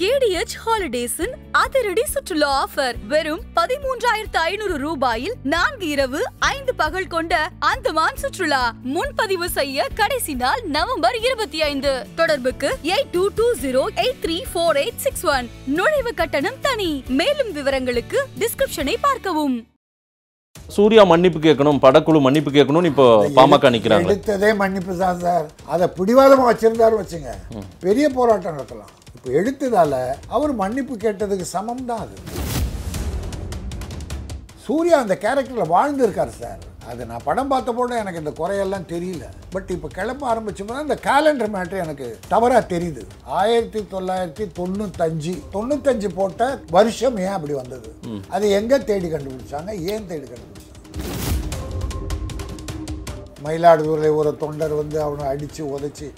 KDH ஹாலிடேஸின் அதிரடி சுற்றுலா offer வெறும் பதிமூன்றாயிரத்து ஐநூறு ரூபாயில் நான்கு இரவு ஐந்து பகல் கொண்ட அந்தமான் சுற்றுலா முன்பதிவு செய்ய கடைசி நாள் நவம்பர் இருபத்தி ஐந்து தொடர்புக்கு eight two two zero eight three four eight six one நுழைவு கட்டணம் தனி மேலும் விவரங்களுக்கு டிஸ்கிரிப்ஷனை பார்க்கவும் சூர்யா மன்னிப்பு கேட்கணும் படக்குழு மன்னிப்பு கேட்கணும்னு இப்போ பாமக நிற்கிறாங்க எடுத்ததே மன்னிப்பு தான் சார் அதை பிடிவாதமாக வச்சிருந்தாரு வச்சுங்க பெரிய போராட்டம் நடத்தலாம் மன்னிப்பு எடுத்ததால் அவர் மன்னிப்பு கேட்டதுக்கு சமம் தான் அது சூர்யா அந்த கேரக்டரில் வாழ்ந்துருக்கார் சார் அது நான் படம் பார்த்த போட எனக்கு இந்த குறையெல்லாம் தெரியல பட் இப்போ கிளம்ப ஆரம்பிச்சோம்னா இந்த கேலண்டர் மேட்ரு எனக்கு தவறாக தெரியுது ஆயிரத்தி தொள்ளாயிரத்தி தொண்ணூத்தஞ்சு தொண்ணூத்தஞ்சு போட்ட வருஷம் ஏன் அப்படி வந்தது அது எங்கே தேடி கண்டுபிடிச்சாங்க ஏன் தேடி கண்டுபிடிச்சாங்க மயிலாடுதுறை ஒரு தொண்டர் வந்து அவனை அடித்து உதைச்சி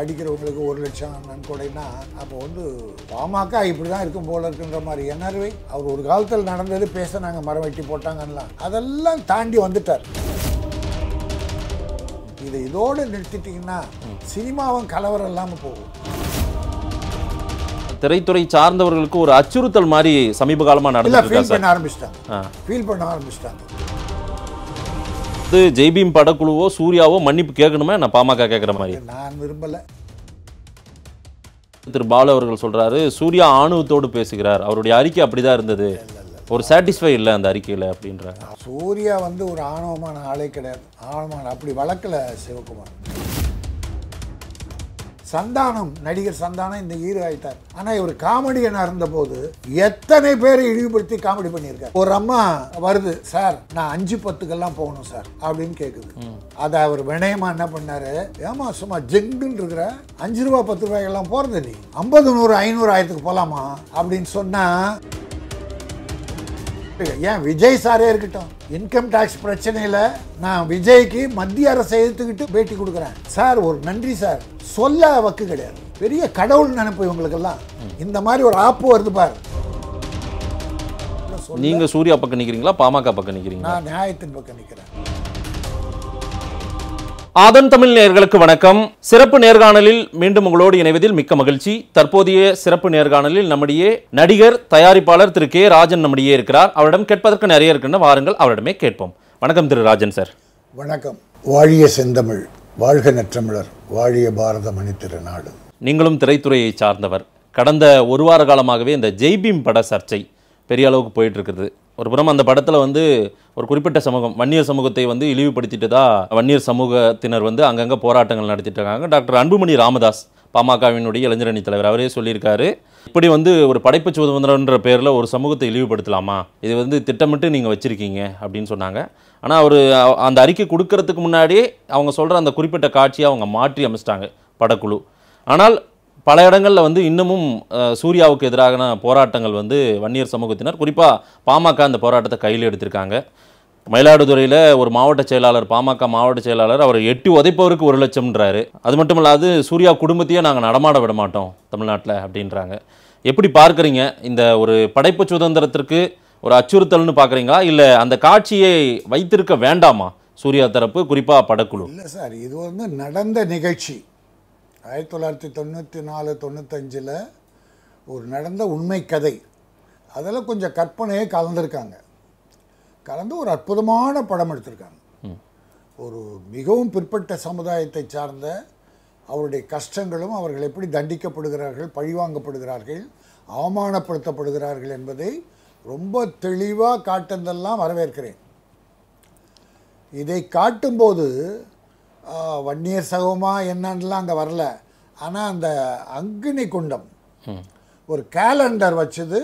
அடிக்கிறவங்களுக்கு ஒரு லட்சம் நன்கொடைனா அப்போ வந்து பாமக இப்படி தான் இருக்கும் போல இருக்குன்ற மாதிரி என்ஆர்வை அவர் ஒரு காலத்தில் நடந்தது பேச நாங்கள் மரம் வெட்டி போட்டாங்கலாம் அதெல்லாம் தாண்டி வந்துட்டார் இதை இதோடு நிறுத்திட்டிங்கன்னா சினிமாவும் கலவரம் இல்லாமல் போகும் திரைத்துறை சார்ந்தவர்களுக்கு ஒரு அச்சுறுத்தல் மாதிரி சமீப காலமாக நடந்து ஃபீல் பண்ண ஆரம்பிச்சிட்டாங்க ஃபீல் பண்ண ஆரம்பிச்சிட்டாங்க பார்த்து ஜெய்பீம் படக்குழுவோ சூர்யாவோ மன்னிப்பு கேட்கணுமே நான் பாமக கேட்குற மாதிரி நான் விரும்பலை திரு பாலு அவர்கள் சொல்கிறாரு சூர்யா ஆணவத்தோடு பேசுகிறார் அவருடைய அறிக்கை அப்படிதான் இருந்தது ஒரு சாட்டிஸ்ஃபை இல்லை அந்த அறிக்கையில் அப்படின்றாங்க சூர்யா வந்து ஒரு ஆணவமான ஆளே கிடையாது ஆணவமான அப்படி வளர்க்கல சிவகுமார் சந்தானம் நடிகர் சந்தானம் இந்த ஹீரோ ஆயிட்டார் ஆனால் இவர் காமெடியன் இருந்தபோது எத்தனை பேரை இழிவுபடுத்தி காமெடி பண்ணியிருக்கார் ஒரு அம்மா வருது சார் நான் அஞ்சு பத்துக்கெல்லாம் போகணும் சார் அப்படின்னு கேட்குது அதை அவர் வினயமா என்ன பண்ணாரு ஏமா சும்மா ஜெங்குன்னு இருக்கிற அஞ்சு ரூபா பத்து ரூபாய்க்கெல்லாம் போகிறது நீ ஐம்பது நூறு ஐநூறு ஆயிரத்துக்கு போகலாமா அப்படின்னு சொன்னால் ஏன் விஜய் சாரே இருக்கட்டும் இன்கம் டேக்ஸ் பிரச்சனையில் நான் விஜய்க்கு மத்திய அரசை எடுத்துக்கிட்டு பேட்டி கொடுக்குறேன் சார் ஒரு நன்றி சார் சொல்ல வக்கு கிடையாது பெரிய கடவுள் நினைப்பு இவங்களுக்கெல்லாம் இந்த மாதிரி ஒரு ஆப்பு வருது பாரு நீங்க சூர்யா பக்கம் நிக்கிறீங்களா பாமக பக்கம் நிக்கிறீங்களா நான் நியாயத்தின் பக்கம் நிக்கிறேன் ஆதன் தமிழ் நேர்களுக்கு வணக்கம் சிறப்பு நேர்காணலில் மீண்டும் உங்களோடு இணைவதில் மிக்க மகிழ்ச்சி தற்போதைய சிறப்பு நேர்காணலில் நம்முடைய நடிகர் தயாரிப்பாளர் திரு கே ராஜன் நம்முடைய இருக்கிறார் அவரிடம் கேட்பதற்கு நிறைய இருக்கின்ற வாருங்கள் அவரிடமே கேட்போம் வணக்கம் திரு ராஜன் சார் வணக்கம் வாழிய செந்தமிழ் வாழ்க நற்றமிழர் வாழிய பாரத மணித்திருநாடு நீங்களும் திரைத்துறையை சார்ந்தவர் கடந்த ஒரு வார காலமாகவே இந்த ஜெய்பீம் பட சர்ச்சை பெரிய அளவுக்கு போயிட்டு இருக்குது ஒரு புறம் அந்த படத்தில் வந்து ஒரு குறிப்பிட்ட சமூகம் வன்னியர் சமூகத்தை வந்து இழிவுபடுத்திட்டு தான் வன்னியர் சமூகத்தினர் வந்து அங்கங்கே போராட்டங்கள் நடத்திட்டு இருக்காங்க டாக்டர் அன்புமணி ராமதாஸ் பாமகவினுடைய இளைஞரணி தலைவர் அவரே சொல்லியிருக்காரு இப்படி வந்து ஒரு படைப்பு சுதந்திரன்ற பேரில் ஒரு சமூகத்தை இழிவுபடுத்தலாமா இது வந்து திட்டமிட்டு நீங்கள் வச்சுருக்கீங்க அப்படின்னு சொன்னாங்க ஆனால் அவர் அந்த அறிக்கை கொடுக்கறதுக்கு முன்னாடியே அவங்க சொல்கிற அந்த குறிப்பிட்ட காட்சியை அவங்க மாற்றி அமைச்சிட்டாங்க படக்குழு ஆனால் பல இடங்களில் வந்து இன்னமும் சூர்யாவுக்கு எதிரான போராட்டங்கள் வந்து வன்னியர் சமூகத்தினர் குறிப்பாக பாமக அந்த போராட்டத்தை கையில் எடுத்திருக்காங்க மயிலாடுதுறையில் ஒரு மாவட்ட செயலாளர் பாமக மாவட்ட செயலாளர் அவர் எட்டி உதைப்பவருக்கு ஒரு லட்சம்ன்றாரு அது மட்டும் இல்லாது சூர்யா குடும்பத்தையே நாங்கள் நடமாட விட மாட்டோம் தமிழ்நாட்டில் அப்படின்றாங்க எப்படி பார்க்குறீங்க இந்த ஒரு படைப்பு சுதந்திரத்திற்கு ஒரு அச்சுறுத்தல்னு பார்க்குறீங்களா இல்லை அந்த காட்சியை வைத்திருக்க வேண்டாமா சூர்யா தரப்பு குறிப்பாக படக்குழு இல்லை சார் இது வந்து நடந்த நிகழ்ச்சி ஆயிரத்தி தொள்ளாயிரத்தி தொண்ணூற்றி நாலு தொண்ணூத்தஞ்சில் ஒரு நடந்த உண்மை கதை அதில் கொஞ்சம் கற்பனையே கலந்துருக்காங்க கலந்து ஒரு அற்புதமான படம் எடுத்திருக்காங்க ஒரு மிகவும் பிற்பட்ட சமுதாயத்தை சார்ந்த அவருடைய கஷ்டங்களும் அவர்கள் எப்படி தண்டிக்கப்படுகிறார்கள் பழிவாங்கப்படுகிறார்கள் அவமானப்படுத்தப்படுகிறார்கள் என்பதை ரொம்ப தெளிவாக காட்டுந்தெல்லாம் வரவேற்கிறேன் இதை காட்டும்போது வன்னியர் சகமா என்னன்னுலாம் அங்கே வரல ஆனால் அந்த அக்னி குண்டம் ஒரு கேலண்டர் வச்சது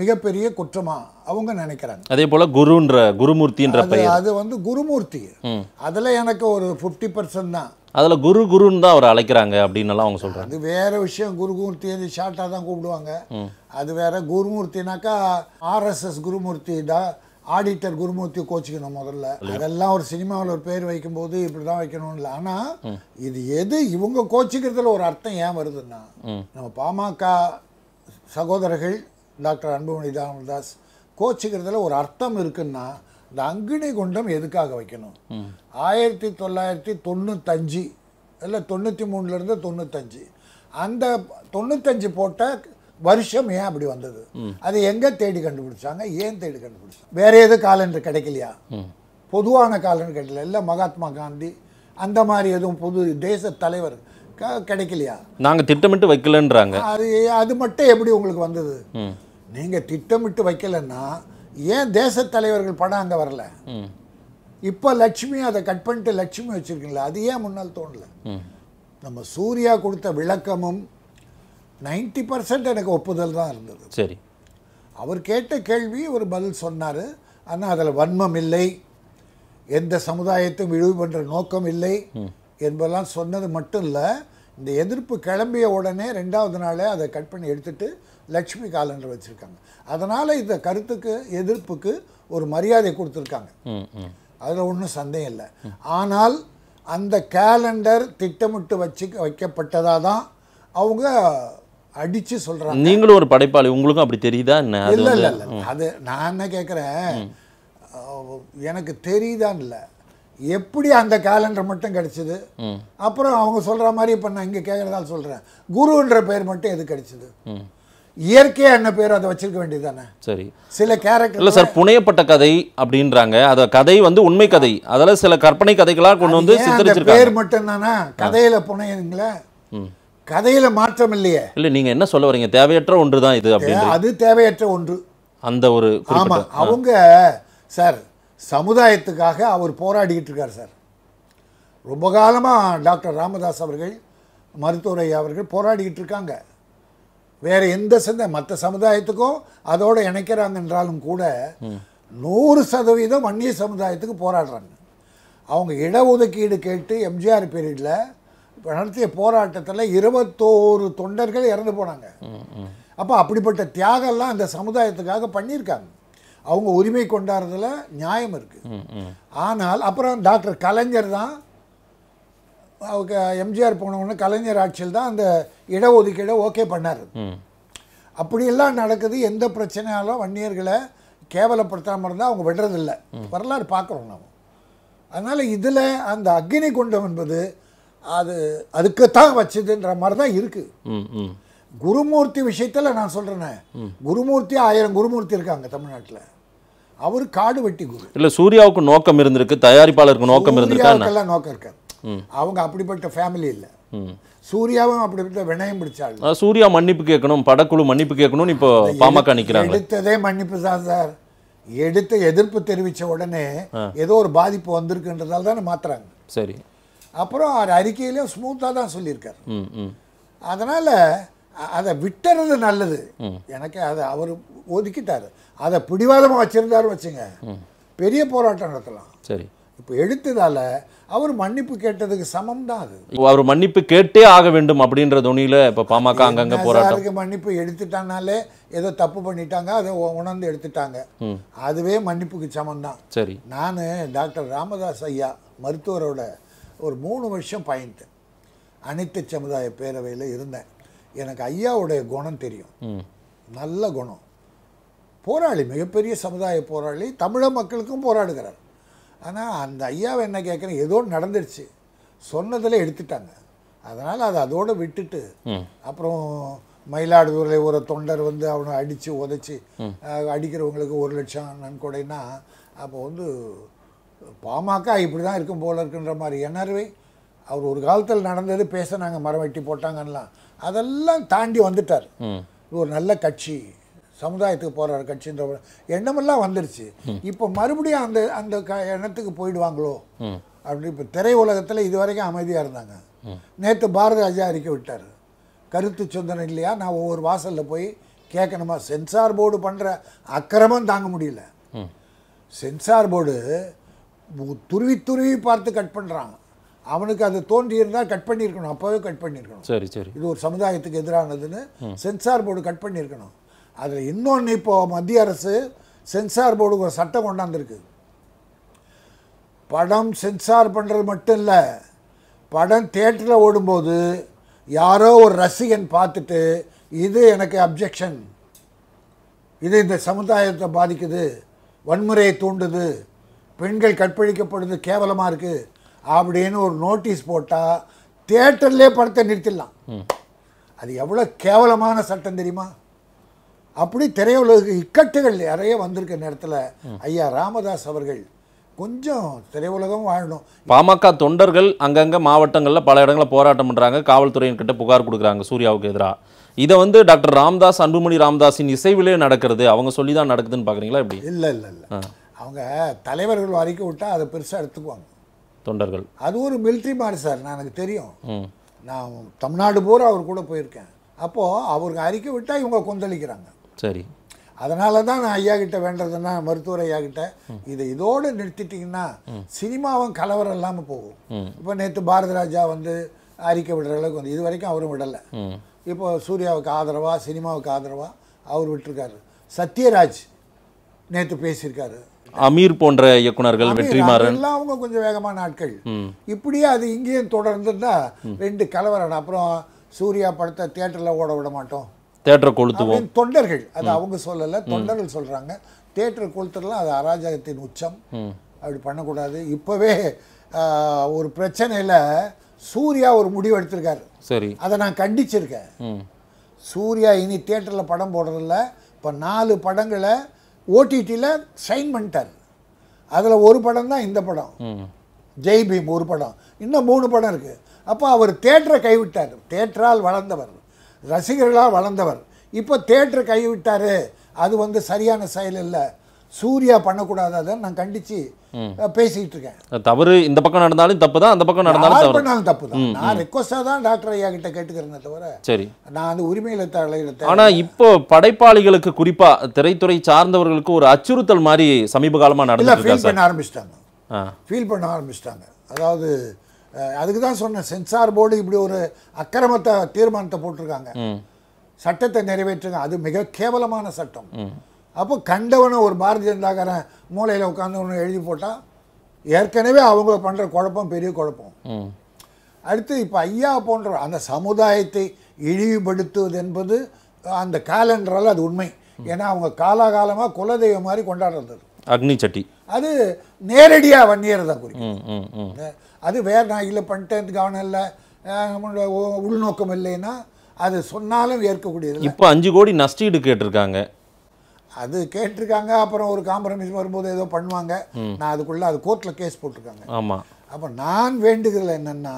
மிகப்பெரிய குற்றமா அவங்க நினைக்கிறாங்க அதே போல குருன்ற குருமூர்த்தின்ற அது வந்து குருமூர்த்தி அதில் எனக்கு ஒரு ஃபிஃப்டி பர்சன்ட் தான் அதில் குரு குருன்னு தான் அவர் அழைக்கிறாங்க அப்படின்னு அவங்க சொல்கிறாங்க அது வேற விஷயம் குருமூர்த்தி ஷார்ட்டாக தான் கூப்பிடுவாங்க அது வேற குருமூர்த்தினாக்கா ஆர்எஸ்எஸ் குருமூர்த்தி தான் ஆடிட்டர் குருமூர்த்தி கோச்சிக்கணும் முதல்ல அதெல்லாம் ஒரு சினிமாவில் ஒரு பேர் வைக்கும்போது இப்படி தான் வைக்கணும்னு இல்லை ஆனால் இது எது இவங்க கோச்சிக்கிறதுல ஒரு அர்த்தம் ஏன் வருதுன்னா நம்ம பாமக சகோதரர்கள் டாக்டர் அன்புமணி தாமல்தாஸ் கோச்சிக்கிறதுல ஒரு அர்த்தம் இருக்குன்னா இந்த அங்கினி குண்டம் எதுக்காக வைக்கணும் ஆயிரத்தி தொள்ளாயிரத்தி தொண்ணூத்தஞ்சு இல்லை தொண்ணூற்றி மூணுலேருந்து தொண்ணூத்தஞ்சு அந்த தொண்ணூத்தஞ்சு போட்ட வருஷம் ஏன் அப்படி வந்தது அது எங்கே தேடி கண்டுபிடிச்சாங்க ஏன் தேடி கண்டுபிடிச்சாங்க வேற எது காலண்டர் கிடைக்கலையா பொதுவான காலண்டர் கிடைக்கல இல்லை மகாத்மா காந்தி அந்த மாதிரி எதுவும் புது தேச தலைவர் கிடைக்கலையா நாங்கள் திட்டமிட்டு வைக்கலன்றாங்க அது அது மட்டும் எப்படி உங்களுக்கு வந்தது நீங்கள் திட்டமிட்டு வைக்கலன்னா ஏன் தேச தலைவர்கள் படம் அங்கே வரல இப்போ லட்சுமி அதை கட் பண்ணிட்டு லட்சுமி வச்சுருக்கீங்களா அது ஏன் முன்னால் தோணலை நம்ம சூர்யா கொடுத்த விளக்கமும் நைன்டி பர்சன்ட் எனக்கு ஒப்புதல் தான் இருந்தது சரி அவர் கேட்ட கேள்வி ஒரு பதில் சொன்னார் ஆனால் அதில் வன்மம் இல்லை எந்த சமுதாயத்தையும் இழிவு பண்ணுற நோக்கம் இல்லை என்பதெல்லாம் சொன்னது மட்டும் இல்லை இந்த எதிர்ப்பு கிளம்பிய உடனே ரெண்டாவது நாளே அதை கட் பண்ணி எடுத்துகிட்டு லக்ஷ்மி காலண்டர் வச்சுருக்காங்க அதனால் இந்த கருத்துக்கு எதிர்ப்புக்கு ஒரு மரியாதை கொடுத்துருக்காங்க அதில் ஒன்றும் சந்தேகம் இல்லை ஆனால் அந்த கேலண்டர் திட்டமிட்டு வச்சு வைக்கப்பட்டதாக தான் அவங்க அடித்து சொல்றாங்க நீங்களும் ஒரு படைப்பாளி உங்களுக்கும் அப்படி தெரியுதா என்ன இல்லை இல்லை இல்லை அது நான் என்ன கேட்குறேன் எனக்கு தெரியுதான் இல்லை எப்படி அந்த கேலண்டர் மட்டும் கிடைச்சிது அப்புறம் அவங்க சொல்கிற மாதிரி இப்போ நான் இங்கே கேட்குறதால சொல்கிறேன் குருன்ற பேர் மட்டும் எது கிடச்சிது இயற்கையாக என்ன பேர் அதை வச்சிருக்க வேண்டியது தானே சரி சில கேரக்டர் இல்லை சார் புனையப்பட்ட கதை அப்படின்றாங்க அதை கதை வந்து உண்மை கதை அதெல்லாம் சில கற்பனை கதைகளாக கொண்டு வந்து சித்தரிச்சிருக்காங்க பேர் மட்டும் தானே கதையில் புனையுங்களே கதையில் மாற்றம் இல்லையே இல்லை நீங்கள் என்ன சொல்ல வரீங்க தேவையற்ற ஒன்று தான் இது அப்படின்னு அது தேவையற்ற ஒன்று அந்த ஒரு ஆமாம் அவங்க சார் சமுதாயத்துக்காக அவர் போராடிக்கிட்டு இருக்கார் சார் ரொம்ப காலமாக டாக்டர் ராமதாஸ் அவர்கள் மருத்துவரை அவர்கள் போராடிக்கிட்டு இருக்காங்க வேறு எந்த சந்த மற்ற சமுதாயத்துக்கும் அதோடு இணைக்கிறாங்க என்றாலும் கூட நூறு சதவீதம் வன்னிய சமுதாயத்துக்கு போராடுறாங்க அவங்க இடஒதுக்கீடு கேட்டு எம்ஜிஆர் பீரியடில் நடத்திய போராட்டத்தில் இருபத்தோரு தொண்டர்கள் இறந்து போனாங்க அப்போ அப்படிப்பட்ட தியாகம்லாம் அந்த சமுதாயத்துக்காக பண்ணியிருக்காங்க அவங்க உரிமை கொண்டாடுறதுல நியாயம் இருக்குது ஆனால் அப்புறம் டாக்டர் கலைஞர் தான் அவங்க எம்ஜிஆர் போனவொடனே கலைஞர் ஆட்சியில் தான் அந்த இடஒதுக்கீடை ஓகே பண்ணார் அப்படியெல்லாம் நடக்குது எந்த பிரச்சனையாலும் வன்னியர்களை கேவலப்படுத்தாமல் இருந்தால் அவங்க விடுறதில்லை வரலாறு பார்க்குறோம் நாம் அதனால் இதில் அந்த அக்னி குண்டம் என்பது அது அதுக்குத்தான் வச்சதுன்ற மாதிரி தான் இருக்குது குருமூர்த்தி விஷயத்தில் நான் சொல்கிறேனே குருமூர்த்தி ஆயிரம் குருமூர்த்தி இருக்காங்க தமிழ்நாட்டில் அவர் காடு வெட்டி குரு இல்லை சூர்யாவுக்கு நோக்கம் இருந்திருக்கு தயாரிப்பாளருக்கு நோக்கம் இருந்திருக்கு நோக்கம் இருக்காது அவங்க அப்படிப்பட்ட ஃபேமிலி இல்லை சூர்யாவும் அப்படிப்பட்ட வினயம் பிடிச்சாள் சூர்யா மன்னிப்பு கேட்கணும் படக்குழு மன்னிப்பு கேட்கணும்னு இப்போ பாமக நிற்கிறாங்க எடுத்ததே மன்னிப்பு தான் சார் எடுத்த எதிர்ப்பு தெரிவித்த உடனே ஏதோ ஒரு பாதிப்பு வந்திருக்குன்றதால தானே மாத்துறாங்க சரி அப்புறம் அவர் அறிக்கையிலையும் ஸ்மூத்தாக தான் சொல்லியிருக்கார் அதனால் அதை விட்டுறது நல்லது எனக்கு அதை அவர் ஒதுக்கிட்டார் அதை பிடிவாதமாக வச்சுருந்தாருன்னு வச்சுங்க பெரிய போராட்டம் நடத்தலாம் சரி இப்போ எடுத்ததால அவர் மன்னிப்பு கேட்டதுக்கு சமம் தான் அது அவர் மன்னிப்பு கேட்டே ஆக வேண்டும் அப்படின்ற துணியில் இப்போ பாமக அங்கங்கே போராட்டம் மன்னிப்பு எடுத்துட்டாங்கனாலே ஏதோ தப்பு பண்ணிட்டாங்க அதை உணர்ந்து எடுத்துட்டாங்க அதுவே மன்னிப்புக்கு சமம் தான் சரி நான் டாக்டர் ராமதாஸ் ஐயா மருத்துவரோட ஒரு மூணு வருஷம் பயந்தேன் அனைத்து சமுதாய பேரவையில் இருந்தேன் எனக்கு ஐயாவுடைய குணம் தெரியும் நல்ல குணம் போராளி மிகப்பெரிய சமுதாய போராளி தமிழ மக்களுக்கும் போராடுகிறார் ஆனால் அந்த ஐயாவை என்ன கேட்குறேன் ஏதோ நடந்துருச்சு சொன்னதில் எடுத்துட்டாங்க அதனால் அதை அதோடு விட்டுட்டு அப்புறம் மயிலாடுதுறையில் ஒரு தொண்டர் வந்து அவனை அடித்து உதச்சி அடிக்கிறவங்களுக்கு ஒரு லட்சம் நன்கொடைன்னா அப்போ வந்து பாமக இப்படி தான் இருக்கும் போல இருக்குன்ற மாதிரி என்ஆர்வை அவர் ஒரு காலத்தில் நடந்தது பேச நாங்கள் மரம் வெட்டி போட்டாங்கலாம் அதெல்லாம் தாண்டி வந்துட்டார் ஒரு நல்ல கட்சி சமுதாயத்துக்கு போகிற கட்சின்ற எண்ணமெல்லாம் வந்துருச்சு இப்போ மறுபடியும் அந்த அந்த க எண்ணத்துக்கு போயிடுவாங்களோ அப்படி இப்போ திரை உலகத்தில் இது வரைக்கும் அமைதியாக இருந்தாங்க நேற்று பாரதி ராஜா அறிக்கை விட்டார் கருத்து சொந்தனம் இல்லையா நான் ஒவ்வொரு வாசலில் போய் கேட்கணுமா சென்சார் போர்டு பண்ணுற அக்கிரமம் தாங்க முடியல சென்சார் போர்டு துருவி துருவி பார்த்து கட் பண்ணுறாங்க அவனுக்கு அது தோன்றியிருந்தால் கட் பண்ணியிருக்கணும் அப்போவே கட் பண்ணியிருக்கணும் சரி சரி இது ஒரு சமுதாயத்துக்கு எதிரானதுன்னு சென்சார் போர்டு கட் பண்ணியிருக்கணும் அதில் இன்னொன்று இப்போ மத்திய அரசு சென்சார் போர்டுக்கு ஒரு சட்டம் கொண்டாந்துருக்கு படம் சென்சார் பண்ணுறது மட்டும் இல்லை படம் தேட்டரில் ஓடும்போது யாரோ ஒரு ரசிகன் பார்த்துட்டு இது எனக்கு அப்ஜெக்ஷன் இது இந்த சமுதாயத்தை பாதிக்குது வன்முறையை தூண்டுது பெண்கள் கற்பழிக்கப்படுறது கேவலமாக இருக்குது அப்படின்னு ஒரு நோட்டீஸ் போட்டால் தேட்டர்லேயே படத்தை நிறுத்திடலாம் அது எவ்வளோ கேவலமான சட்டம் தெரியுமா அப்படி திரையுலகு இக்கட்டுகள் நிறைய வந்திருக்க நேரத்தில் ஐயா ராமதாஸ் அவர்கள் கொஞ்சம் திரையுலகம் வாழணும் பாமக தொண்டர்கள் அங்கங்கே மாவட்டங்களில் பல இடங்களில் போராட்டம் பண்ணுறாங்க காவல்துறையின்கிட்ட புகார் கொடுக்குறாங்க சூர்யாவுக்கு எதிராக இதை வந்து டாக்டர் ராம்தாஸ் அன்புமணி ராமதாஸின் இசைவிலே நடக்கிறது அவங்க சொல்லி தான் நடக்குதுன்னு பார்க்குறீங்களா இப்படி இல்லை இல்லை இல்லை அவங்க தலைவர்கள் வரைக்கும் விட்டால் அதை பெருசாக எடுத்துக்குவாங்க தொண்டர்கள் அது ஒரு மிலிட்ரி மாதிரி சார் நான் எனக்கு தெரியும் நான் தமிழ்நாடு பூரா அவர் கூட போயிருக்கேன் அப்போது அவருக்கு அறிக்கை விட்டால் இவங்க கொந்தளிக்கிறாங்க சரி அதனால தான் நான் ஐயா கிட்ட வேண்டதுன்னா மருத்துவர் ஐயா கிட்ட இதை இதோடு நிறுத்திட்டிங்கன்னா சினிமாவும் கலவரம் இல்லாமல் போகும் இப்போ நேற்று பாரதிராஜா வந்து அறிக்கை விடுற அளவுக்கு வந்து இது வரைக்கும் அவரும் விடலை இப்போ சூர்யாவுக்கு ஆதரவாக சினிமாவுக்கு ஆதரவாக அவர் விட்டுருக்காரு சத்யராஜ் நேற்று பேசியிருக்காரு அமீர் போன்ற இயக்குனர்கள் வெற்றிமாறன் எல்லாம் அவங்க கொஞ்சம் வேகமான ஆட்கள் இப்படியே அது இங்கேயும் தொடர்ந்துருந்தா ரெண்டு கலவரம் அப்புறம் சூர்யா படத்தை தேட்டரில் ஓட விட மாட்டோம் தேட்டரை கொளுத்துவோம் தொண்டர்கள் அது அவங்க சொல்லலை தொண்டர்கள் சொல்கிறாங்க தேட்டர் கொளுத்துடலாம் அது அராஜகத்தின் உச்சம் அப்படி பண்ணக்கூடாது இப்போவே ஒரு பிரச்சனையில் சூர்யா ஒரு முடிவு எடுத்திருக்காரு சரி அதை நான் கண்டிச்சிருக்கேன் சூர்யா இனி தேட்டரில் படம் போடுறதில்ல இப்போ நாலு படங்களை ஓடிடியில் சைன் பண்ணிட்டார் அதில் ஒரு படம் தான் இந்த படம் ஜெய் பீம் ஒரு படம் இன்னும் மூணு படம் இருக்குது அப்போ அவர் தேட்டரை கைவிட்டார் தேட்டரால் வளர்ந்தவர் ரசிகர்களால் வளர்ந்தவர் இப்போ தேட்டரை கைவிட்டார் அது வந்து சரியான செயல் இல்லை சூர்யா பண்ணக்கூடாத நான் கண்டிச்சு பேசிட்டு இருக்கேன் தவறு இந்த பக்கம் நடந்தாலும் தப்பு தான் அந்த பக்கம் நடந்தாலும் தப்பு தான் நான் ரெக்வஸ்டாக தான் டாக்டர் ஐயா கிட்ட கேட்டுக்கிறேன் தவிர சரி நான் அந்த உரிமையில ஆனா இப்போ படைப்பாளிகளுக்கு குறிப்பா திரைத்துறை சார்ந்தவர்களுக்கு ஒரு அச்சுறுத்தல் மாதிரி சமீப காலமா நடந்து ஃபீல் பண்ண ஆரம்பிச்சிட்டாங்க ஃபீல் பண்ண ஆரம்பிச்சிட்டாங்க அதாவது அதுக்கு தான் சொன்னேன் சென்சார் போர்டு இப்படி ஒரு அக்கிரமத்தை தீர்மானத்தை போட்டிருக்காங்க சட்டத்தை நிறைவேற்றுங்க அது மிக கேவலமான சட்டம் அப்போ கண்டவனை ஒரு பாரதிய ஜனதாக்காரன் மூளையில் உட்காந்து ஒன்று எழுதி போட்டால் ஏற்கனவே அவங்க பண்ணுற குழப்பம் பெரிய குழப்பம் அடுத்து இப்போ ஐயா போன்ற அந்த சமுதாயத்தை இழிவுபடுத்துவது என்பது அந்த காலண்டரால் அது உண்மை ஏன்னா அவங்க காலாகாலமாக குலதெய்வம் மாதிரி கொண்டாடுறது அக்னி சட்டி அது நேரடியாக வன்னியர் தான் குறிக்கும் அது வேறு நான் இல்லை பண்ணிட்டேன் கவனம் இல்லை நம்மளோட உள்நோக்கம் இல்லைன்னா அது சொன்னாலும் ஏற்கக்கூடியது இப்போ அஞ்சு கோடி நஷ்டீடு கேட்டிருக்காங்க அது கேட்டிருக்காங்க அப்புறம் ஒரு காம்ப்ரமைஸ் வரும்போது ஏதோ பண்ணுவாங்க நான் அதுக்குள்ளே அது கோர்ட்டில் கேஸ் போட்டிருக்காங்க ஆமாம் அப்போ நான் வேண்டுகிறது என்னென்னா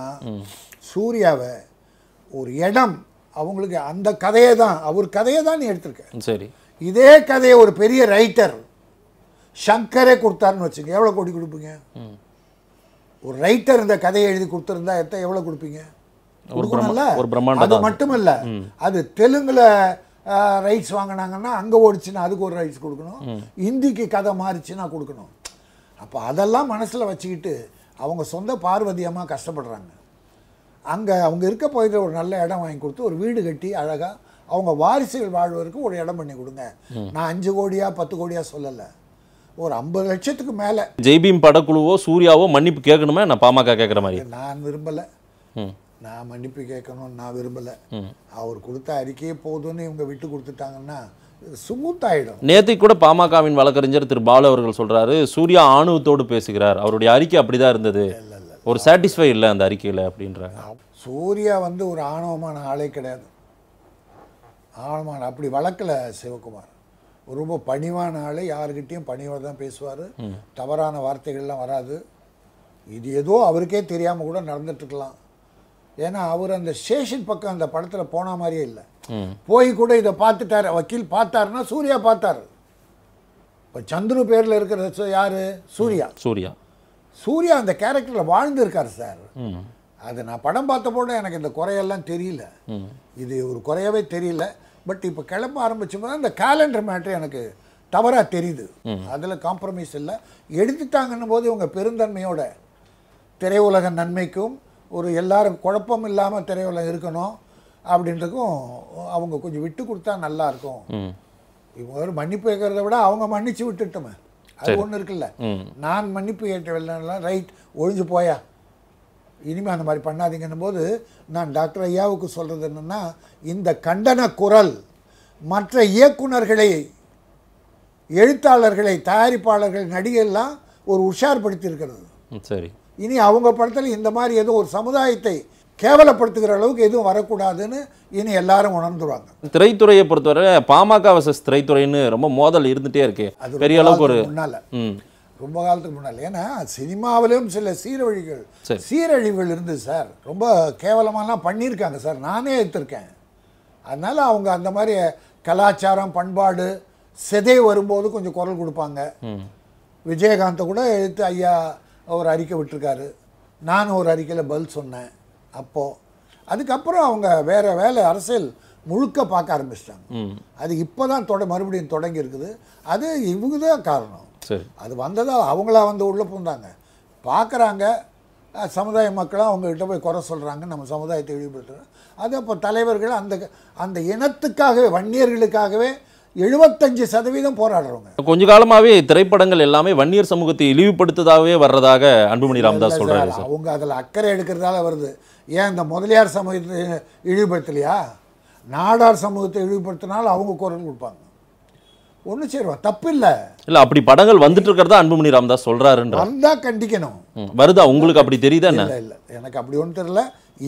சூர்யாவை ஒரு இடம் அவங்களுக்கு அந்த கதையை தான் அவர் கதையை தான் நீ எடுத்திருக்கேன் சரி இதே கதையை ஒரு பெரிய ரைட்டர் சங்கரே கொடுத்தாருன்னு வச்சுங்க எவ்வளோ கோடி கொடுப்பீங்க ஒரு ரைட்டர் இந்த கதையை எழுதி கொடுத்துருந்தா எத்த எவ்வளோ கொடுப்பீங்க பிரம்மாண்டம் அது மட்டுமல்ல அது தெலுங்கில் ரைட்ஸ் வாங்கினாங்கன்னா அங்கே ஓடிச்சுன்னா அதுக்கு ஒரு ரைட்ஸ் கொடுக்கணும் ஹிந்திக்கு கதை மாறிச்சுன்னா கொடுக்கணும் அப்போ அதெல்லாம் மனசில் வச்சுக்கிட்டு அவங்க சொந்த பார்வதியமாக கஷ்டப்படுறாங்க அங்கே அவங்க இருக்க போயிட்டு ஒரு நல்ல இடம் வாங்கி கொடுத்து ஒரு வீடு கட்டி அழகாக அவங்க வாரிசுகள் வாழ்வதற்கு ஒரு இடம் பண்ணி கொடுங்க நான் அஞ்சு கோடியா பத்து கோடியா சொல்லலை ஒரு ஐம்பது லட்சத்துக்கு மேலே ஜெய்பீம் படக்குழுவோ சூர்யாவோ மன்னிப்பு கேட்கணுமே நான் பாமக கேட்குற மாதிரி நான் விரும்பலை நான் மன்னிப்பு கேட்கணும்னு நான் விரும்பலை அவர் கொடுத்த அறிக்கையே போதும்னு இவங்க விட்டு கொடுத்துட்டாங்கன்னா சுமூத்தாயிடும் நேற்று கூட பாமகவின் வழக்கறிஞர் திரு பாலு அவர்கள் சொல்கிறாரு சூர்யா ஆணவத்தோடு பேசுகிறார் அவருடைய அறிக்கை அப்படிதான் இருந்தது ஒரு சாட்டிஸ்ஃபை இல்லை அந்த அறிக்கையில் அப்படின்றாங்க சூர்யா வந்து ஒரு ஆணவமான ஆளே கிடையாது ஆணவமான அப்படி வழக்கில் சிவகுமார் ரொம்ப பணிவான ஆள் யாருக்கிட்டேயும் பணிவாக தான் பேசுவார் தவறான வார்த்தைகள்லாம் வராது இது ஏதோ அவருக்கே தெரியாமல் கூட நடந்துட்டுருக்கலாம் ஏன்னா அவர் அந்த ஸ்டேஷன் பக்கம் அந்த படத்தில் போன மாதிரியே இல்லை போய் கூட இதை பார்த்துட்டார் வக்கீல் பார்த்தாருன்னா சூர்யா பார்த்தார் இப்போ சந்துரு பேரில் இருக்கிற யார் சூர்யா சூர்யா சூர்யா அந்த கேரக்டரில் வாழ்ந்துருக்கார் சார் அது நான் படம் பார்த்த போட எனக்கு இந்த குறையெல்லாம் தெரியல இது ஒரு குறையவே தெரியல பட் இப்போ கிளம்ப ஆரம்பிச்சும்போது அந்த கேலண்டர் மேட்ரு எனக்கு தவறாக தெரியுது அதில் காம்ப்ரமைஸ் இல்லை எடுத்துட்டாங்கன்னும் போது இவங்க பெருந்தன்மையோட திரையுலக நன்மைக்கும் ஒரு எல்லாரும் குழப்பம் இல்லாமல் திரையுலகம் இருக்கணும் அப்படின்றதுக்கும் அவங்க கொஞ்சம் விட்டு கொடுத்தா இருக்கும் இவங்க ஒரு மன்னிப்பு கேட்கறத விட அவங்க மன்னிச்சு விட்டுட்டோமே அது ஒன்றும் இருக்குல்ல நான் மன்னிப்பு கேட்டவில்லைன்னா ரைட் ஒழிஞ்சு போயா இனிமேல் அந்த மாதிரி பண்ணாதீங்கன்னும் போது நான் டாக்டர் ஐயாவுக்கு சொல்கிறது என்னென்னா இந்த கண்டன குரல் மற்ற இயக்குநர்களை எழுத்தாளர்களை தயாரிப்பாளர்கள் நடிகையெல்லாம் ஒரு உஷார்படுத்தி இருக்கிறது சரி இனி அவங்க படத்தில் இந்த மாதிரி ஏதோ ஒரு சமுதாயத்தை கேவலப்படுத்துகிற அளவுக்கு எதுவும் வரக்கூடாதுன்னு இனி எல்லாரும் உணர்ந்துருவாங்க திரைத்துறையை பொறுத்தவரை பாமக வசஸ் திரைத்துறைன்னு ரொம்ப மோதல் இருந்துகிட்டே இருக்கு அது பெரிய அளவுக்கு ஒரு முன்னால் ரொம்ப காலத்துக்கு முன்னால் ஏன்னா சினிமாவிலும் சில சீரழிவுகள் சீரழிவுகள் இருந்து சார் ரொம்ப கேவலமாலாம் பண்ணியிருக்காங்க சார் நானே எடுத்திருக்கேன் அதனால் அவங்க அந்த மாதிரி கலாச்சாரம் பண்பாடு சிதை வரும்போது கொஞ்சம் குரல் கொடுப்பாங்க விஜயகாந்தை கூட எழுத்து ஐயா ஒரு அறிக்கை விட்டுருக்காரு நான் ஒரு அறிக்கையில் பதில் சொன்னேன் அப்போது அதுக்கப்புறம் அவங்க வேறு வேலை அரசியல் முழுக்க பார்க்க ஆரம்பிச்சிட்டாங்க அது இப்போ தான் தொட மறுபடியும் தொடங்கி இருக்குது அது இவங்க தான் காரணம் அது வந்ததால் அவங்களா வந்து உள்ளே பூந்தாங்க பார்க்குறாங்க சமுதாய மக்களாக அவங்ககிட்ட போய் குறை சொல்கிறாங்க நம்ம சமுதாயத்தை இழிவுபடுத்துகிறோம் அது அப்போ தலைவர்கள் அந்த அந்த இனத்துக்காகவே வன்னியர்களுக்காகவே எழுபத்தஞ்சு சதவீதம் போராடுறவங்க கொஞ்ச காலமாகவே திரைப்படங்கள் எல்லாமே வன்னியர் சமூகத்தை இழிவுபடுத்ததாகவே வர்றதாக அன்புமணி ராமதாஸ் சொல்கிறாரு அவங்க அதில் அக்கறை எடுக்கிறதால வருது ஏன் இந்த முதலியார் சமூகத்தை இழிவுபடுத்தலையா நாடார் சமூகத்தை இழிவுபடுத்தினால் அவங்க குரல் கொடுப்பாங்க ஒன்று சேருவா தப்பு இல்லை இல்லை அப்படி படங்கள் வந்துட்டு இருக்கிறதா அன்புமணி ராமதாஸ் சொல்கிறாருன்ற வந்தால் கண்டிக்கணும் வருதா உங்களுக்கு அப்படி தெரியுதா இல்லை எனக்கு அப்படி ஒன்றும் தெரில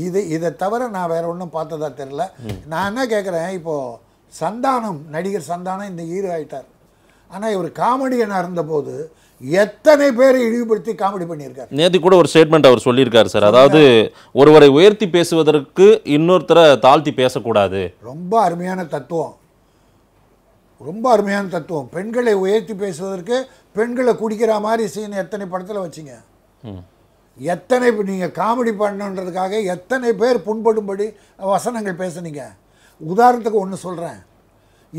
இது இதை தவிர நான் வேற ஒன்றும் பார்த்ததா தெரில நான் என்ன கேட்குறேன் இப்போது சந்தானம் நடிகர் சந்தானம் இந்த ஹீரோ ஆகிட்டார் ஆனால் இவர் காமெடியனாக இருந்தபோது எத்தனை பேரை இழிவுபடுத்தி காமெடி பண்ணியிருக்கார் நேற்று கூட ஒரு ஸ்டேட்மெண்ட் அவர் சொல்லியிருக்காரு சார் அதாவது ஒருவரை உயர்த்தி பேசுவதற்கு இன்னொருத்தரை தாழ்த்தி பேசக்கூடாது ரொம்ப அருமையான தத்துவம் ரொம்ப அருமையான தத்துவம் பெண்களை உயர்த்தி பேசுவதற்கு பெண்களை குடிக்கிற மாதிரி சீன் எத்தனை படத்தில் வச்சிங்க எத்தனை நீங்கள் காமெடி பண்ணுன்றதுக்காக எத்தனை பேர் புண்படும்படி வசனங்கள் பேசுனீங்க உதாரணத்துக்கு ஒன்று சொல்கிறேன்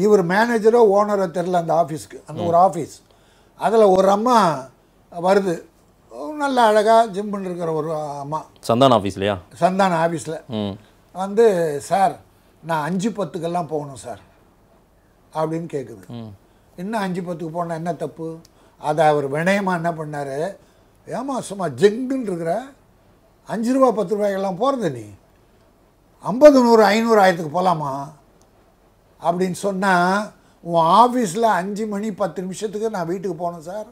இவர் மேனேஜரோ ஓனரோ தெரில அந்த ஆஃபீஸ்க்கு அந்த ஒரு ஆஃபீஸ் அதில் ஒரு அம்மா வருது நல்ல அழகாக ஜிம்முன்னு இருக்கிற ஒரு அம்மா சந்தான ஆஃபீஸ்லையா சந்தான ஆஃபீஸில் வந்து சார் நான் அஞ்சு பத்துக்கெல்லாம் போகணும் சார் அப்படின்னு கேட்குது இன்னும் அஞ்சு பத்துக்கு போனால் என்ன தப்பு அதை அவர் வினயமாக என்ன பண்ணார் ஏமா சும்மா ஜெங்குன்னு இருக்கிற அஞ்சு ரூபா பத்து ரூபாய்க்கெல்லாம் போகிறது நீ ஐம்பது நூறு ஐநூறு ஆயிரத்துக்கு போகலாமா அப்படின்னு சொன்னால் உன் ஆஃபீஸில் அஞ்சு மணி பத்து நிமிஷத்துக்கு நான் வீட்டுக்கு போகணும் சார்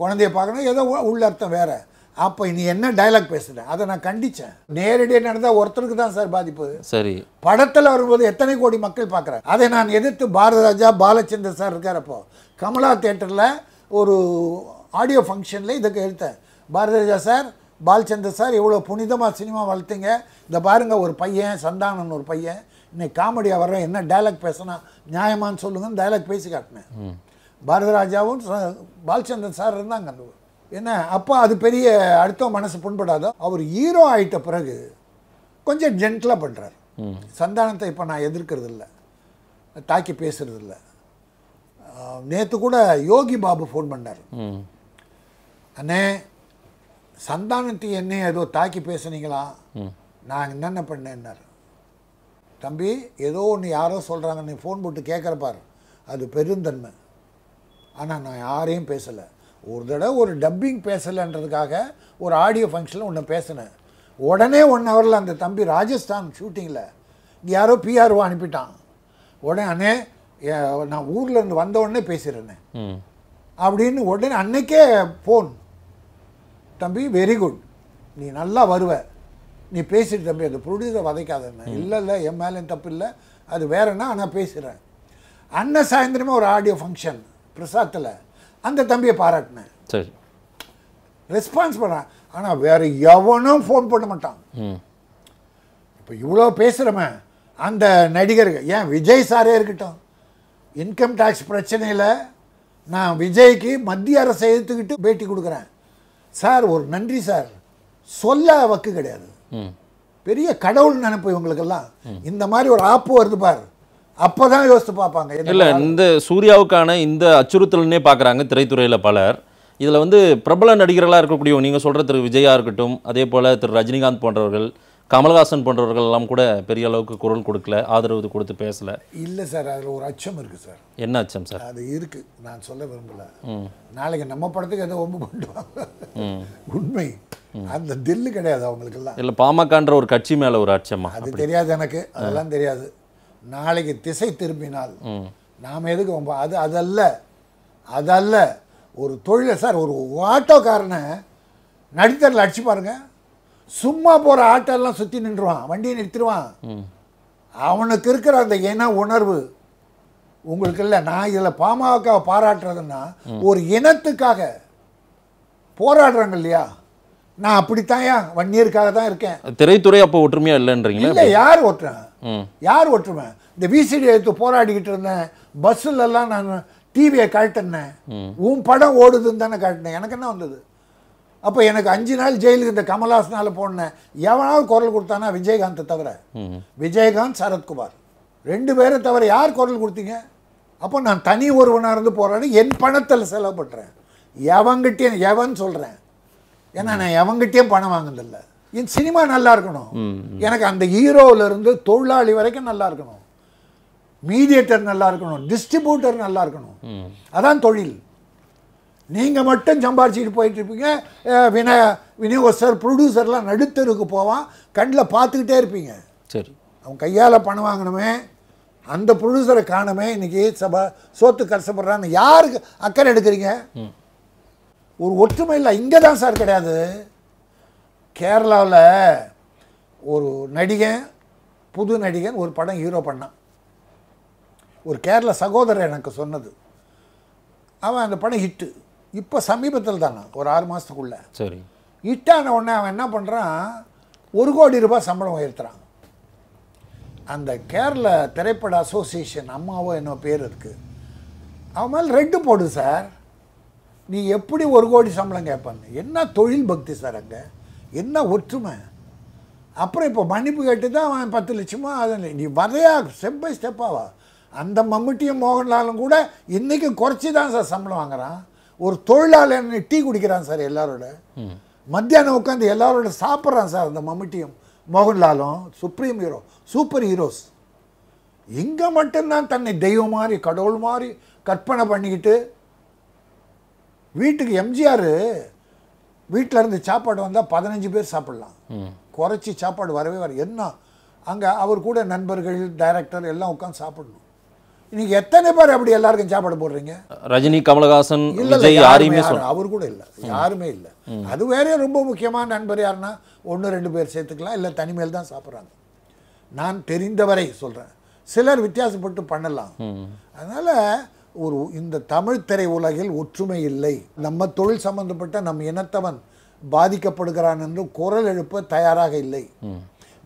குழந்தைய பார்க்கணும் ஏதோ உள்ள அர்த்தம் வேறு அப்போ நீ என்ன டைலாக் பேசுகிற அதை நான் கண்டித்தேன் நேரடியாக நடந்தால் ஒருத்தருக்கு தான் சார் பாதிப்பு சரி படத்தில் வரும்போது எத்தனை கோடி மக்கள் பார்க்குறாங்க அதை நான் எதிர்த்து பாரதராஜா பாலச்சந்தர் சார் இருக்கார் அப்போது கமலா தேட்டரில் ஒரு ஆடியோ ஃபங்க்ஷனில் இதுக்கு எடுத்தேன் பாரதராஜா சார் பால்ச்சந்தர் சார் இவ்வளோ புனிதமாக சினிமா வளர்த்தீங்க இந்த பாருங்கள் ஒரு பையன் சந்தானன் ஒரு பையன் இன்னைக்கு காமெடியாக வர்றேன் என்ன டைலாக் பேசினா நியாயமானு சொல்லுங்கன்னு டைலாக் பேசி காட்டினேன் பாரதராஜாவும் பால்சந்தர் சார் இருந்தாங்க அந்த என்ன அப்போ அது பெரிய அடுத்த மனசு புண்படாதோ அவர் ஹீரோ ஆகிட்ட பிறகு கொஞ்சம் ஜென்டலாக பண்ணுறார் சந்தானத்தை இப்போ நான் எதிர்க்கிறது இல்லை தாக்கி பேசுறது இல்லை நேற்று கூட யோகி பாபு ஃபோன் பண்ணார் அண்ணே சந்தானத்தை என்ன ஏதோ தாக்கி பேசுனீங்களா நான் என்னென்ன பண்ணேன்னார் தம்பி ஏதோ ஒன்று யாரோ சொல்கிறாங்க நீ ஃபோன் போட்டு கேட்குறப்பார் அது பெருந்தன்மை ஆனால் நான் யாரையும் பேசலை ஒரு தடவை ஒரு டப்பிங் பேசலைன்றதுக்காக ஒரு ஆடியோ ஃபங்க்ஷனில் ஒன்று பேசினேன் உடனே ஒன் ஹவரில் அந்த தம்பி ராஜஸ்தான் ஷூட்டிங்கில் யாரோ பிஆர்ஓ அனுப்பிட்டான் உடனே அண்ணே நான் ஊரில் இருந்து வந்த உடனே பேசிடுறேன் அப்படின்னு உடனே அன்னைக்கே ஃபோன் தம்பி வெரி குட் நீ நல்லா வருவ நீ பேசிட்டு தம்பி அந்த ப்ரொடியூசரை வதைக்காதன்னு இல்லை இல்லை என் மேலே தப்பு இல்லை அது வேறன்னா ஆனால் பேசுகிறேன் அண்ணன் சாயந்தரமாக ஒரு ஆடியோ ஃபங்க்ஷன் பிரசாத்தில் அந்த தம்பியை பாராட்டினேன் சரி ரெஸ்பான்ஸ் பண்ணுறேன் ஆனால் வேறு எவனும் ஃபோன் பண்ண மாட்டான் இப்போ இவ்வளோ பேசுகிறோமே அந்த நடிகர்கள் ஏன் விஜய் சாரே இருக்கட்டும் இன்கம் டேக்ஸ் பிரச்சனையில் நான் விஜய்க்கு மத்திய அரசை எடுத்துக்கிட்டு பேட்டி கொடுக்குறேன் சார் ஒரு நன்றி சார் சொல்ல வக்கு கிடையாது பெரிய கடவுள் நினைப்பு இவங்களுக்கெல்லாம் இந்த மாதிரி ஒரு ஆப்பு வருது பார் அப்போதான் யோசித்து பார்ப்பாங்க இல்லை இந்த சூர்யாவுக்கான இந்த அச்சுறுத்தல்னே பார்க்குறாங்க திரைத்துறையில் பலர் இதில் வந்து பிரபல நடிகர்களாக இருக்கக்கூடிய நீங்கள் சொல்கிற திரு விஜயா இருக்கட்டும் அதே போல் திரு ரஜினிகாந்த் போன்றவர்கள் கமல்ஹாசன் போன்றவர்கள் எல்லாம் கூட பெரிய அளவுக்கு குரல் கொடுக்கல ஆதரவு கொடுத்து பேசலை இல்லை சார் அதில் ஒரு அச்சம் இருக்குது சார் என்ன அச்சம் சார் அது இருக்குது நான் சொல்ல விரும்பலை நாளைக்கு நம்ம படத்துக்கு எதோ ஒம்பு பண்ணுவாங்க உண்மை அந்த தில்லு கிடையாது அவங்களுக்கு எல்லாம் இல்லை பாமகன்ற ஒரு கட்சி மேலே ஒரு அச்சமா அது தெரியாது எனக்கு அதெல்லாம் தெரியாது நாளைக்கு திசை திரும்பினால் நாம் எதுக்கு ரொம்ப அது அதல்ல அதல்ல ஒரு தொழிலை சார் ஒரு ஆட்டோக்காரனை நடித்தரில் அடிச்சு பாருங்கள் சும்மா போகிற ஆட்டெல்லாம் சுற்றி நின்றுவான் வண்டியை நிறுத்திடுவான் அவனுக்கு இருக்கிற அந்த இன உணர்வு உங்களுக்கு இல்லை நான் இதில் பாமக பாராட்டுறதுன்னா ஒரு இனத்துக்காக போராடுறாங்க இல்லையா நான் அப்படித்தாயா வன்னியருக்காக தான் இருக்கேன் திரைத்துறை அப்போ ஒற்றுமையா இல்லைன்றீங்களா இல்லை யார் ஒற்றுவேன் யார் ஒற்றுவேன் இந்த விசிடி எடுத்து போராடிக்கிட்டு இருந்தேன் பஸ்ஸுலலாம் நான் டிவியை கழட்டினேன் உன் படம் ஓடுதுன்னு தானே காட்டினேன் எனக்கு என்ன வந்தது அப்போ எனக்கு அஞ்சு நாள் ஜெயிலுக்கு இந்த கமல்ஹாசனால் போனேன் எவனாவது குரல் கொடுத்தானா விஜயகாந்தை தவிர விஜயகாந்த் சரத்குமார் ரெண்டு பேரை தவிர யார் குரல் கொடுத்தீங்க அப்போ நான் தனி ஒருவனாக இருந்து போகிறேன்னு என் பணத்தில் செலவு பண்ணுறேன் எவங்கிட்டே எவன் சொல்கிறேன் ஏன்னா நான் எவங்கிட்டேயும் பணம் வாங்கினதில்லை என் சினிமா நல்லா இருக்கணும் எனக்கு அந்த ஹீரோவிலேருந்து தொழிலாளி வரைக்கும் நல்லா இருக்கணும் மீடியேட்டர் நல்லா இருக்கணும் டிஸ்ட்ரிபியூட்டர் நல்லா இருக்கணும் அதான் தொழில் நீங்கள் மட்டும் சம்பாரிச்சிட்டு போயிட்டுருப்பீங்க வினய விநியோகஸ்தர் ப்ரொடியூசர்லாம் நடுத்தருக்கு போவான் கண்ணில் பார்த்துக்கிட்டே இருப்பீங்க சரி அவன் கையால் பணம் வாங்கினமே அந்த ப்ரொடியூசரை காணமே இன்றைக்கி சப சோத்து கஷ்டப்படுறான்னு யாருக்கு அக்கறை எடுக்கிறீங்க ஒரு ஒற்றுமை இல்லை இங்கே தான் சார் கிடையாது கேரளாவில் ஒரு நடிகன் புது நடிகன் ஒரு படம் ஹீரோ பண்ணான் ஒரு கேரள சகோதரர் எனக்கு சொன்னது அவன் அந்த படம் ஹிட்டு இப்போ சமீபத்தில் தாங்க ஒரு ஆறு மாதத்துக்குள்ளே சரி இட்டான உடனே அவன் என்ன பண்ணுறான் ஒரு கோடி ரூபாய் சம்பளம் உயர்த்துறான் அந்த கேரள திரைப்பட அசோசியேஷன் அம்மாவோ என்ன பேர் இருக்குது அவன் மேலே ரெட்டு போடு சார் நீ எப்படி ஒரு கோடி சம்பளம் கேட்பான்னு என்ன தொழில் பக்தி சார் அங்கே என்ன ஒற்றுமை அப்புறம் இப்போ மன்னிப்பு கேட்டு தான் அவன் பத்து லட்சமாக அது நீ வரையா ஸ்டெப் பை ஸ்டெப்பாவா அந்த மம்முட்டியும் மோகன்லாலும் கூட இன்றைக்கும் குறைச்சி தான் சார் சம்பளம் வாங்குகிறான் ஒரு தொழிலாளர் டீ குடிக்கிறான் சார் எல்லாரோட மத்தியானம் உட்காந்து எல்லாரோட சாப்பிட்றான் சார் அந்த மம்முட்டியும் மோகன்லாலும் சுப்ரீம் ஹீரோ சூப்பர் ஹீரோஸ் இங்கே மட்டும்தான் தன்னை தெய்வம் மாதிரி கடவுள் மாதிரி கற்பனை பண்ணிக்கிட்டு வீட்டுக்கு எம்ஜிஆர் வீட்டில் இருந்து சாப்பாடு வந்தால் பதினஞ்சு பேர் சாப்பிட்லாம் குறைச்சி சாப்பாடு வரவே வர என்ன அங்கே அவர் கூட நண்பர்கள் டைரக்டர் எல்லாம் உட்காந்து சாப்பிடணும் இன்னைக்கு எத்தனை பேர் அப்படி எல்லாருக்கும் சாப்பாடு போடுறீங்க ரஜினி கமலஹாசன் விஜய் யாரையுமே அவர் கூட இல்லை யாருமே இல்லை அது வேறே ரொம்ப முக்கியமான நண்பர் யாருன்னா ஒன்று ரெண்டு பேர் சேர்த்துக்கலாம் இல்லை தனிமையில் தான் சாப்பிட்றாங்க நான் தெரிந்தவரை சொல்கிறேன் சிலர் வித்தியாசப்பட்டு பண்ணலாம் அதனால் ஒரு இந்த தமிழ் திரை உலகில் ஒற்றுமை இல்லை நம்ம தொழில் சம்பந்தப்பட்ட நம் இனத்தவன் பாதிக்கப்படுகிறான் என்று குரல் எழுப்ப தயாராக இல்லை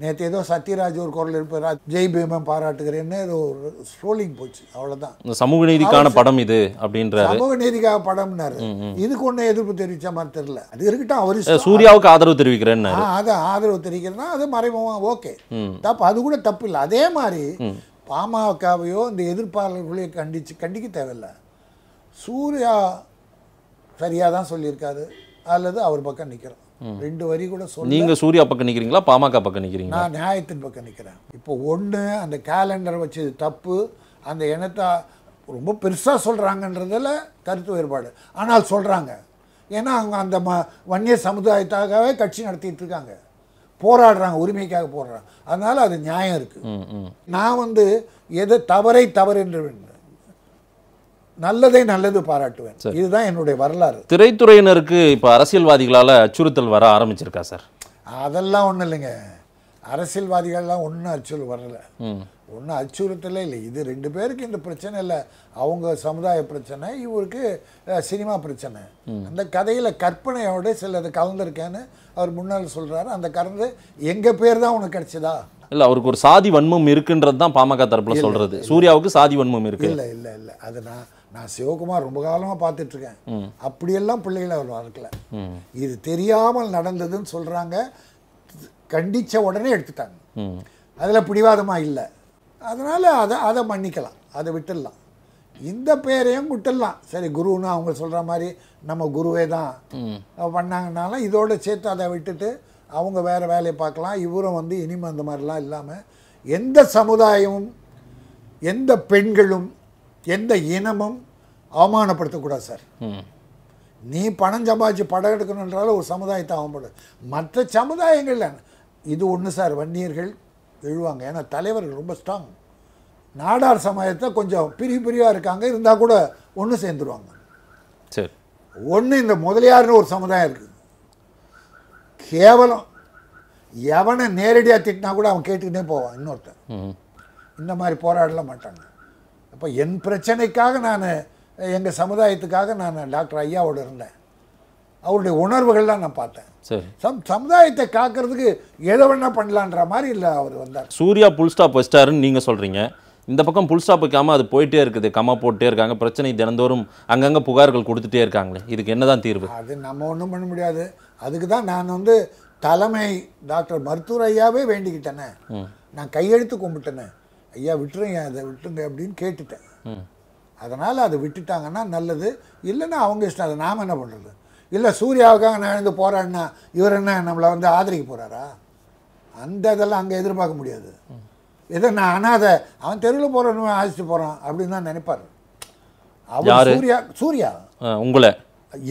நேற்று ஏதோ சத்யராஜ் ஒரு குரல் இருப்பார் ஜெய் பீமம் பாராட்டுகிறேன்னு ஒரு ஸ்ட்ரோலிங் போச்சு அவ்வளோதான் இந்த சமூக நீதிக்கான படம் இது அப்படின்ற சமூக நீதிக்காக படம்னாரு இதுக்கு ஒன்றும் எதிர்ப்பு தெரிவிச்ச மாதிரி தெரியல அது இருக்கட்டும் அவர் சூர்யாவுக்கு ஆதரவு தெரிவிக்கிறேன்னு அது ஆதரவு தெரிவிக்கிறதுனா அது மறைமுகமாக ஓகே தப்பு அது கூட தப்பு இல்லை அதே மாதிரி பாமகவையோ இந்த எதிர்ப்பாளர்களையோ கண்டிச்சு கண்டிக்க தேவையில்லை சூர்யா சரியாக தான் சொல்லியிருக்காரு அல்லது அவர் பக்கம் நிற்கிறோம் ரெண்டு வரி கூட சொல்ல நீங்க சூர்யா பக்கம் நிக்கிறீங்களா பாமக பக்கம் நிக்கிறீங்க நான் நியாயத்தின் பக்கம் நிக்கிறேன் இப்போ ஒன்று அந்த கேலண்டர் வச்சு தப்பு அந்த இனத்தை ரொம்ப பெருசாக சொல்கிறாங்கன்றதில் கருத்து வேறுபாடு ஆனால் சொல்கிறாங்க ஏன்னா அவங்க அந்த ம வன்னிய சமுதாயத்தாகவே கட்சி நடத்திட்டு இருக்காங்க போராடுறாங்க உரிமைக்காக போடுறாங்க அதனால் அது நியாயம் இருக்குது நான் வந்து எது தவறை தவறு என்று நல்லதை நல்லது பாராட்டுவேன் சார் இதுதான் என்னுடைய வரலாறு திரைத்துறையினருக்கு இப்போ அரசியல்வாதிகளால் அச்சுறுத்தல் வர ஆரம்பிச்சிருக்கா சார் அதெல்லாம் ஒன்றும் இல்லைங்க அரசியல்வாதிகள்லாம் ஒன்றும் அச்சுறு வரல ஒன்றும் அச்சுறுத்தலே இல்லை இது ரெண்டு பேருக்கு இந்த பிரச்சனை இல்லை அவங்க சமுதாய பிரச்சனை இவருக்கு சினிமா பிரச்சனை அந்த கதையில் கற்பனையோட சிலது கலந்துருக்கேன்னு அவர் முன்னால் சொல்கிறாரு அந்த கலந்து எங்கள் பேர் தான் உனக்கு கிடச்சிதா இல்லை அவருக்கு ஒரு சாதி வன்மம் இருக்குன்றது தான் பாமக தரப்பில் சொல்கிறது சூர்யாவுக்கு சாதி வன்மம் இருக்கு இல்லை இல்லை இல்லை அது நான் நான் சிவகுமார் ரொம்ப காலமாக பார்த்துட்ருக்கேன் அப்படியெல்லாம் பிள்ளைகளை அவர் வளர்க்கல இது தெரியாமல் நடந்ததுன்னு சொல்கிறாங்க கண்டித்த உடனே எடுத்துட்டாங்க அதில் பிடிவாதமாக இல்லை அதனால் அதை அதை மன்னிக்கலாம் அதை விட்டுடலாம் இந்த பேரையும் விட்டுடலாம் சரி குருன்னு அவங்க சொல்கிற மாதிரி நம்ம குருவே தான் பண்ணாங்கனாலும் இதோட சேர்த்து அதை விட்டுட்டு அவங்க வேறு வேலையை பார்க்கலாம் இவரும் வந்து இனிமே அந்த மாதிரிலாம் இல்லாமல் எந்த சமுதாயமும் எந்த பெண்களும் எந்த இனமும் அவமானப்படுத்தக்கூடாது சார் நீ பணம் சம்பாதிச்சு படம் எடுக்கணுன்றால ஒரு சமுதாயத்தை அவன்படும் மற்ற சமுதாயங்கள்ல இது ஒன்று சார் வன்னியர்கள் எழுவாங்க ஏன்னா தலைவர்கள் ரொம்ப ஸ்ட்ராங் நாடார் சமயத்தை கொஞ்சம் பிரிவு பிரிவாக இருக்காங்க இருந்தால் கூட ஒன்று சேர்ந்துருவாங்க சரி ஒன்று இந்த முதலியார்னு ஒரு சமுதாயம் இருக்குது கேவலம் எவனை நேரடியாக திட்டினா கூட அவன் கேட்டுக்கிட்டே போவான் இன்னொருத்தன் இந்த மாதிரி போராடலாம் மாட்டாங்க அப்போ என் பிரச்சனைக்காக நான் எங்கள் சமுதாயத்துக்காக நான் டாக்டர் ஐயாவோடு இருந்தேன் அவருடைய உணர்வுகள்லாம் நான் பார்த்தேன் சம் சமுதாயத்தை காக்கிறதுக்கு எதை வேணால் பண்ணலான்ற மாதிரி இல்லை அவர் வந்தார் சூர்யா புல் ஸ்டாப் வச்சிட்டாருன்னு நீங்கள் சொல்கிறீங்க இந்த பக்கம் புல் ஸ்டாப் வைக்காமல் அது போயிட்டே இருக்குது கம்மா போட்டே இருக்காங்க பிரச்சனை தினந்தோறும் அங்கங்கே புகார்கள் கொடுத்துட்டே இருக்காங்களே இதுக்கு என்ன தான் தீர்வு அது நம்ம ஒன்றும் பண்ண முடியாது அதுக்கு தான் நான் வந்து தலைமை டாக்டர் மருத்துவர் ஐயாவே வேண்டிக்கிட்டேனே நான் கையெழுத்து கும்பிட்டேனே ஐயா விட்டுருங்க அதை விட்டுருங்க அப்படின்னு கேட்டுட்டேன் அதனால் அதை விட்டுட்டாங்கன்னா நல்லது இல்லைன்னா அவங்க இஷ்டம் அதை நாம் என்ன பண்ணுறது இல்லை சூர்யாவுக்காக நான் எழுந்து போகிறேன்னா இவர் என்ன நம்மளை வந்து ஆதரிக்க போகிறாரா அந்த இதெல்லாம் அங்கே எதிர்பார்க்க முடியாது எதை நான் அனாத அவன் தெருவில் போகிறவன் ஆசிச்சு போகிறான் அப்படின்னு தான் நினைப்பார் அவர் சூர்யா சூர்யா உங்களை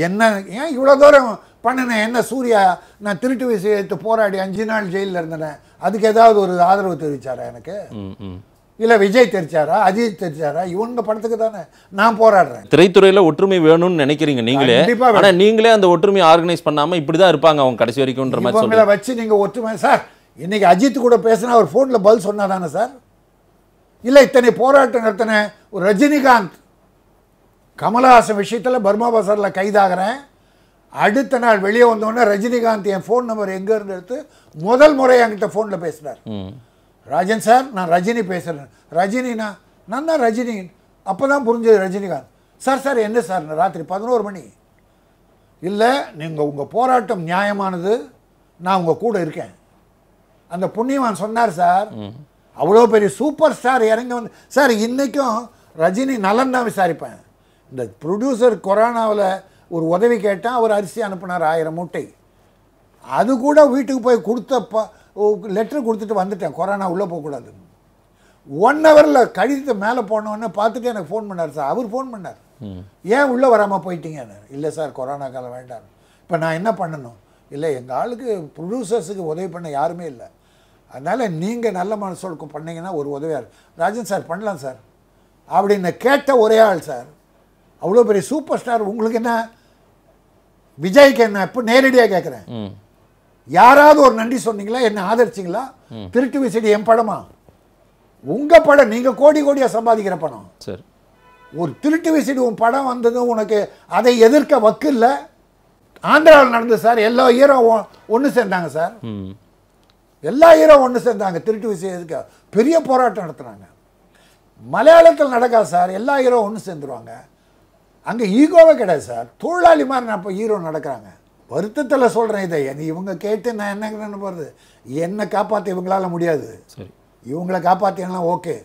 என்ன ஏன் இவ்வளோ தூரம் பண்ணினேன் என்ன சூர்யா நான் திருட்டு வயசு எடுத்து போராடி அஞ்சு நாள் ஜெயிலில் இருந்தேன் அதுக்கு ஏதாவது ஒரு ஆதரவு தெரிவிச்சாரா எனக்கு இல்லை விஜய் தெரிச்சாரா அஜித் தெரிச்சாரா இவங்க படத்துக்கு தானே நான் போராடுறேன் திரைத்துறையில் ஒற்றுமை வேணும்னு நினைக்கிறீங்க நீங்களே ஆனால் நீங்களே அந்த ஒற்றுமையை ஆர்கனைஸ் பண்ணாமல் இப்படி தான் இருப்பாங்க அவங்க கடைசி வரைக்கும்ன்ற மாதிரி வச்சு நீங்கள் ஒற்றுமை சார் இன்றைக்கி அஜித் கூட பேசினா அவர் ஃபோனில் பதில் சொன்னால் தானே சார் இல்லை இத்தனை போராட்டம் நடத்தின ஒரு ரஜினிகாந்த் கமலஹாசன் விஷயத்தில் பர்மா பசாரில் கைதாகிறேன் அடுத்த நாள் வெளியே வந்தோடனே ரஜினிகாந்த் என் ஃபோன் நம்பர் எங்கேருந்து எடுத்து முதல் முறை என்கிட்ட ஃபோனில் பேசினார் ராஜன் சார் நான் ரஜினி பேசுகிறேன் ரஜினினா நான் தான் ரஜினி அப்போ தான் புரிஞ்சது ரஜினிகாந்த் சார் சார் என்ன சார் ராத்திரி பதினோரு மணி இல்லை நீங்கள் உங்கள் போராட்டம் நியாயமானது நான் உங்கள் கூட இருக்கேன் அந்த புண்ணியவான் சொன்னார் சார் அவ்வளோ பெரிய சூப்பர் ஸ்டார் இறங்கி வந்து சார் இன்றைக்கும் ரஜினி நலன் தான் விசாரிப்பேன் இந்த ப்ரொடியூசர் கொரோனாவில் ஒரு உதவி கேட்டால் அவர் அரிசி அனுப்புனார் ஆயிரம் மூட்டை அது கூட வீட்டுக்கு போய் கொடுத்த லெட்ரு கொடுத்துட்டு வந்துட்டேன் கொரோனா உள்ளே போகக்கூடாது ஒன் ஹவரில் கழித்து மேலே போனோடனே பார்த்துட்டு எனக்கு ஃபோன் பண்ணார் சார் அவர் ஃபோன் பண்ணார் ஏன் உள்ளே வராமல் போயிட்டீங்கன்னு இல்லை சார் கொரோனா காலம் வேண்டாம் இப்போ நான் என்ன பண்ணணும் இல்லை எங்கள் ஆளுக்கு ப்ரொடியூசர்ஸுக்கு உதவி பண்ண யாருமே இல்லை அதனால் நீங்கள் நல்ல மனசோளுக்கு பண்ணிங்கன்னா ஒரு உதவியாக ராஜன் சார் பண்ணலாம் சார் அப்படின்னு கேட்ட ஒரே ஆள் சார் அவ்வளோ பெரிய சூப்பர் ஸ்டார் உங்களுக்கு என்ன விஜய்க்கு என்ன இப்போ நேரடியாக கேட்குறேன் யாராவது ஒரு நன்றி சொன்னீங்களா என்ன ஆதரிச்சிங்களா திருட்டு விசடி என் படமா உங்க படம் நீங்க கோடி கோடியா சம்பாதிக்கிற படம் சரி ஒரு திருட்டு விசடி உன் படம் வந்ததும் உனக்கு அதை எதிர்க்க வக்கு இல்லை ஆந்திராவில் நடந்தது சார் எல்லா ஹீரோ ஒன்று சேர்ந்தாங்க சார் எல்லா ஹீரோ ஒன்று சேர்ந்தாங்க திருட்டு விசை எதிர்க்க பெரிய போராட்டம் நடத்துறாங்க மலையாளத்தில் நடக்காது சார் எல்லா ஹீரோ ஒன்று சேர்ந்துருவாங்க அங்கே ஈகோவே கிடையாது சார் தொழிலாளி மாதிரி நான் இப்போ ஹீரோ நடக்கிறாங்க வருத்தத்தில் சொல்கிறேன் இதை இவங்க கேட்டு நான் என்னங்கிறேன்னு போகிறது என்னை காப்பாற்ற இவங்களால முடியாது சரி இவங்களை காப்பாற்றினா ஓகே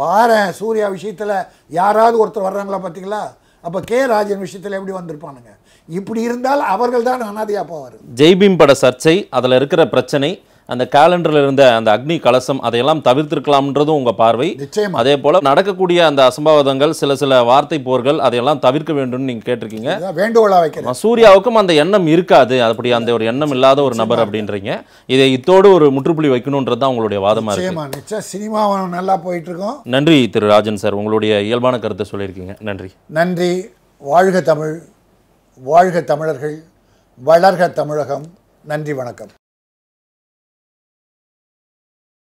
பாரு சூர்யா விஷயத்தில் யாராவது ஒருத்தர் வர்றாங்களா பார்த்தீங்களா அப்போ கே ராஜன் விஷயத்தில் எப்படி வந்திருப்பானுங்க இப்படி இருந்தால் அவர்கள் தான் அனாதையாக போவார் ஜெய்பீம் பட சர்ச்சை அதில் இருக்கிற பிரச்சனை அந்த கேலண்டரில் இருந்த அந்த அக்னி கலசம் அதையெல்லாம் தவிர்த்திருக்கலாம்ன்றதும் உங்கள் பார்வை நிச்சயம் அதே போல் நடக்கக்கூடிய அந்த அசம்பாவிதங்கள் சில சில வார்த்தை போர்கள் அதையெல்லாம் தவிர்க்க வேண்டும்னு நீங்கள் கேட்டிருக்கீங்க வேண்டுகோளாக வைக்கிறேன் சூர்யாவுக்கும் அந்த எண்ணம் இருக்காது அப்படி அந்த ஒரு எண்ணம் இல்லாத ஒரு நபர் அப்படின்றீங்க இதை இத்தோடு ஒரு முற்றுப்புள்ளி வைக்கணுன்றது தான் உங்களுடைய வாதமாக இருக்கு நிச்சயம் சினிமா நல்லா இருக்கோம் நன்றி திரு ராஜன் சார் உங்களுடைய இயல்பான கருத்தை சொல்லியிருக்கீங்க நன்றி நன்றி வாழ்க தமிழ் வாழ்க தமிழர்கள் வளர்க தமிழகம் நன்றி வணக்கம்